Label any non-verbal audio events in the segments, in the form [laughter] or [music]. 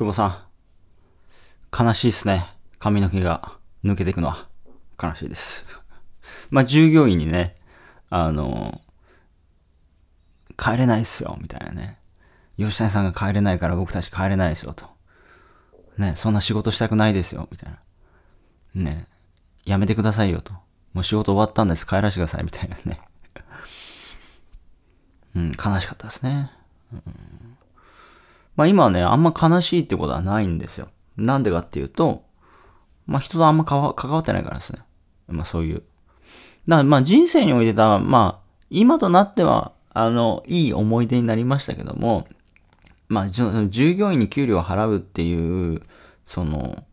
久保さん、悲しいですね。髪の毛が抜けていくのは。悲しいです。[laughs] まあ、従業員にね、あの、帰れないっすよ、みたいなね。吉谷さんが帰れないから僕たち帰れないですよ、と。ね、そんな仕事したくないですよ、みたいな。ね、やめてくださいよ、と。もう仕事終わったんです、帰らせてください、みたいなね。[laughs] うん、悲しかったですね。うんまあ今はね、あんま悲しいってことはないんですよ。なんでかっていうと、まあ人とあんま関わってないからですね。まあそういう。だからまあ人生においてた、まあ今となっては、あの、いい思い出になりましたけども、まあ従業員に給料を払うっていう、その、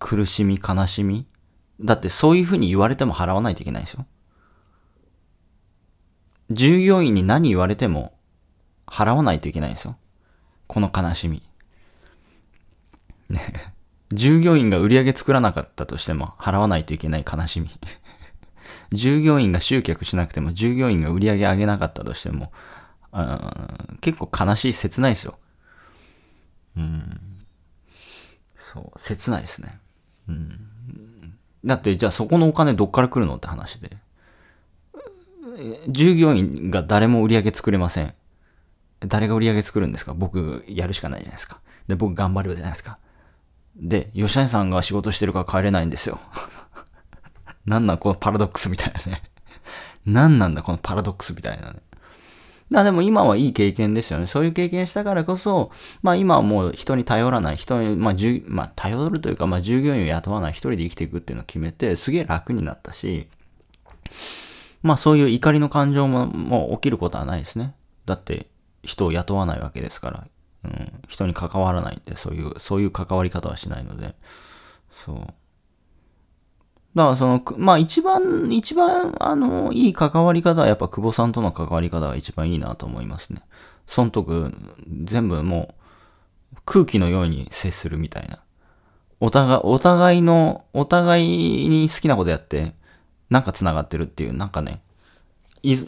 苦しみ、悲しみ。だってそういうふうに言われても払わないといけないですよ。従業員に何言われても払わないといけないんですよ。この悲しみ。ね。[laughs] 従業員が売り上げ作らなかったとしても払わないといけない悲しみ。[laughs] 従業員が集客しなくても、従業員が売り上げ上げなかったとしても、結構悲しい、切ないですよ。うん。そう、切ないですね。うん。だって、じゃあそこのお金どっから来るのって話で。従業員が誰も売り上げ作れません。誰が売り上げ作るんですか僕やるしかないじゃないですか。で、僕頑張るじゃないですか。で、吉谷さんが仕事してるから帰れないんですよ。[laughs] なんなんこのパラドックスみたいなね。[laughs] なんなんだこのパラドックスみたいなね。だでも今はいい経験ですよね。そういう経験したからこそ、まあ今はもう人に頼らない、人に、まあ、まあ、頼るというか、まあ従業員を雇わない、一人で生きていくっていうのを決めて、すげえ楽になったし、まあそういう怒りの感情ももう起きることはないですね。だって人を雇わないわけですから、うん、人に関わらないって、そういう、そういう関わり方はしないので、そう。だからその、まあ一番、一番、あの、いい関わり方はやっぱ久保さんとの関わり方が一番いいなと思いますね。そ得、とく、全部もう、空気のように接するみたいな。お互い、お互いの、お互いに好きなことやって、なんか繋がってるっていう、なんかね、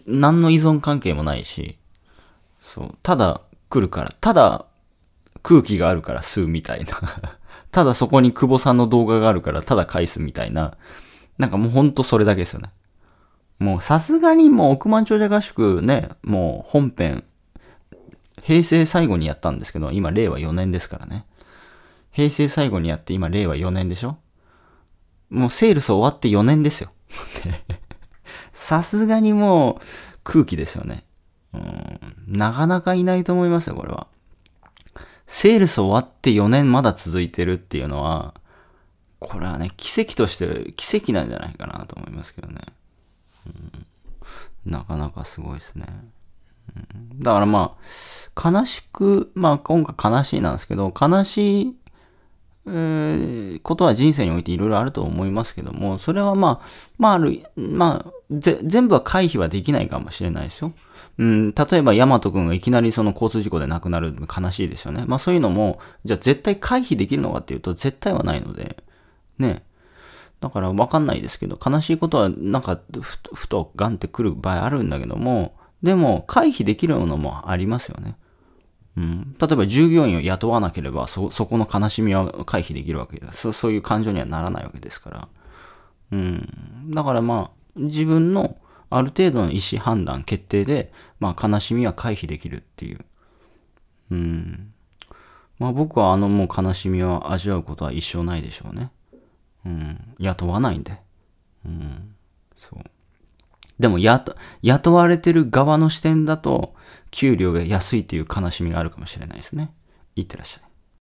何の依存関係もないし、そう。ただ来るから、ただ空気があるから吸うみたいな [laughs] ただそこに久保さんの動画があるからただ返すみたいな。なんかもうほんとそれだけですよね。もうさすがにもう億万長者合宿ね、もう本編、平成最後にやったんですけど、今令和4年ですからね。平成最後にやって今令和4年でしょもうセールス終わって4年ですよ。[laughs] さすがにもう空気ですよね。うん、なかなかいないと思いますよ、これは。セールス終わって4年まだ続いてるっていうのは、これはね、奇跡として、奇跡なんじゃないかなと思いますけどね。うん、なかなかすごいですね。うん、だからまあ、悲しく、まあ今回悲しいなんですけど、悲しいえことは人生においていろいろあると思いますけども、それはまあ、まあある、まあ、全部は回避はできないかもしれないですよ。うん、例えば、ヤマト君がいきなりその交通事故で亡くなる悲しいですよね。まあそういうのも、じゃあ絶対回避できるのかっていうと、絶対はないので、ね。だからわかんないですけど、悲しいことはなんかふとガンってくる場合あるんだけども、でも回避できるものもありますよね。うん、例えば従業員を雇わなければそこの悲しみは回避できるわけですそういう感情にはならないわけですから、うん、だからまあ自分のある程度の意思判断決定で、まあ、悲しみは回避できるっていう、うんまあ、僕はあのもう悲しみを味わうことは一生ないでしょうね、うん、雇わないんで、うん、そうでも雇、雇われてる側の視点だと、給料が安いという悲しみがあるかもしれないですね。いってらっしゃい。